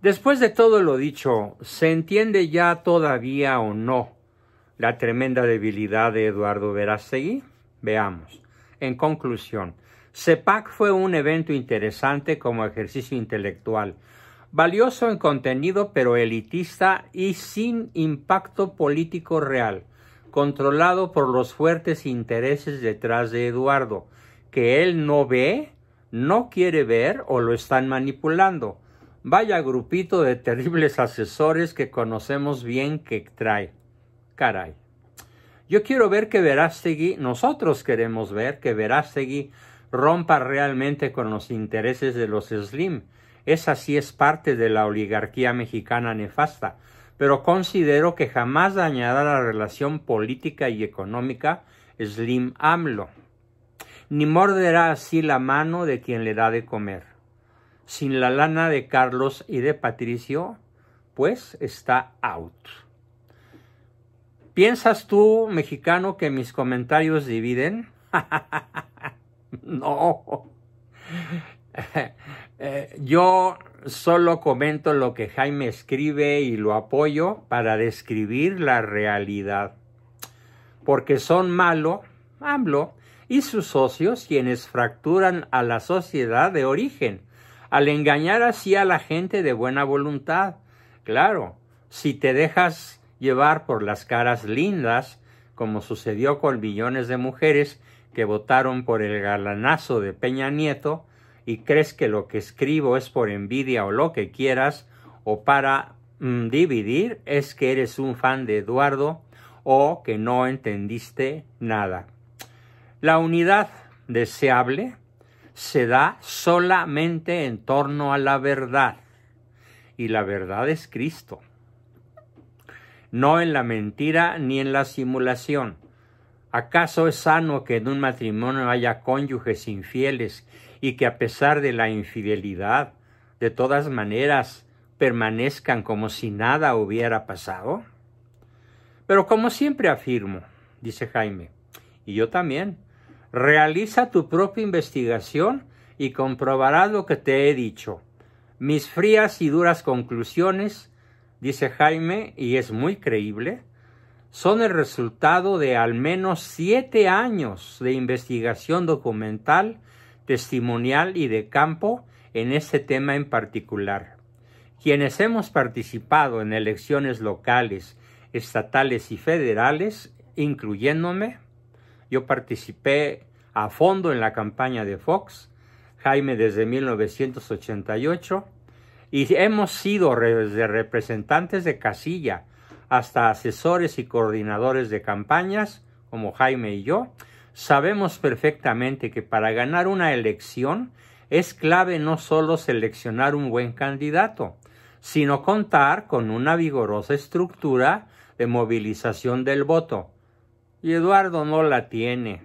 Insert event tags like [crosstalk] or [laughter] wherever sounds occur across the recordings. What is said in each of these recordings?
Después de todo lo dicho, ¿se entiende ya todavía o no la tremenda debilidad de Eduardo Verástegui? Veamos. En conclusión, CEPAC fue un evento interesante como ejercicio intelectual, valioso en contenido pero elitista y sin impacto político real, controlado por los fuertes intereses detrás de Eduardo, que él no ve, no quiere ver o lo están manipulando Vaya grupito de terribles asesores que conocemos bien que trae. Caray. Yo quiero ver que Verástegui, nosotros queremos ver que Verástegui rompa realmente con los intereses de los Slim. Esa sí es parte de la oligarquía mexicana nefasta, pero considero que jamás dañará la relación política y económica Slim-AMLO, ni morderá así la mano de quien le da de comer sin la lana de Carlos y de Patricio, pues está out. ¿Piensas tú, mexicano, que mis comentarios dividen? [laughs] no. [laughs] Eh, yo solo comento lo que Jaime escribe y lo apoyo para describir la realidad. Porque son malo, hablo, y sus socios quienes fracturan a la sociedad de origen al engañar así a la gente de buena voluntad. Claro, si te dejas llevar por las caras lindas, como sucedió con millones de mujeres que votaron por el galanazo de Peña Nieto, y crees que lo que escribo es por envidia o lo que quieras, o para mm, dividir, es que eres un fan de Eduardo o que no entendiste nada. La unidad deseable se da solamente en torno a la verdad. Y la verdad es Cristo. No en la mentira ni en la simulación. ¿Acaso es sano que en un matrimonio haya cónyuges infieles y que a pesar de la infidelidad, de todas maneras, permanezcan como si nada hubiera pasado? Pero como siempre afirmo, dice Jaime, y yo también, Realiza tu propia investigación y comprobarás lo que te he dicho. Mis frías y duras conclusiones, dice Jaime, y es muy creíble, son el resultado de al menos siete años de investigación documental, testimonial y de campo en este tema en particular. Quienes hemos participado en elecciones locales, estatales y federales, incluyéndome, yo participé a fondo en la campaña de Fox, Jaime desde 1988, y hemos sido desde representantes de casilla hasta asesores y coordinadores de campañas, como Jaime y yo, sabemos perfectamente que para ganar una elección es clave no solo seleccionar un buen candidato, sino contar con una vigorosa estructura de movilización del voto y Eduardo no la tiene.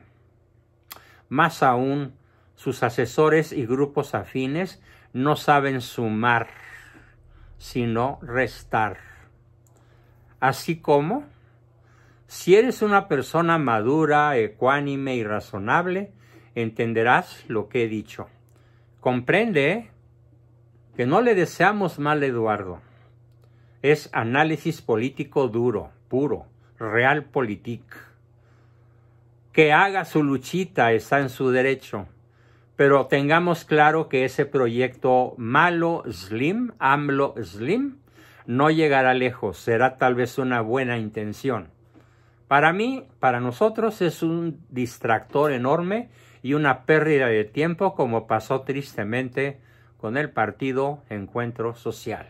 Más aún, sus asesores y grupos afines no saben sumar, sino restar. Así como, si eres una persona madura, ecuánime y razonable, entenderás lo que he dicho. Comprende ¿eh? que no le deseamos mal a Eduardo. Es análisis político duro, puro, real realpolitik que haga su luchita, está en su derecho. Pero tengamos claro que ese proyecto malo Slim, AMLO Slim, no llegará lejos, será tal vez una buena intención. Para mí, para nosotros es un distractor enorme y una pérdida de tiempo como pasó tristemente con el partido Encuentro Social.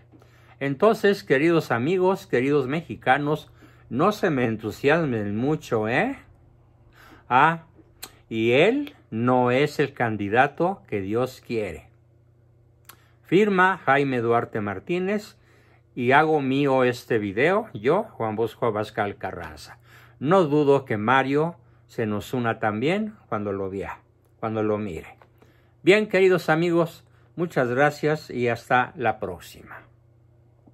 Entonces, queridos amigos, queridos mexicanos, no se me entusiasmen mucho, ¿eh? y él no es el candidato que Dios quiere. Firma Jaime Duarte Martínez y hago mío este video, yo, Juan Bosco Abascal Carranza. No dudo que Mario se nos una también cuando lo vea, cuando lo mire. Bien, queridos amigos, muchas gracias y hasta la próxima.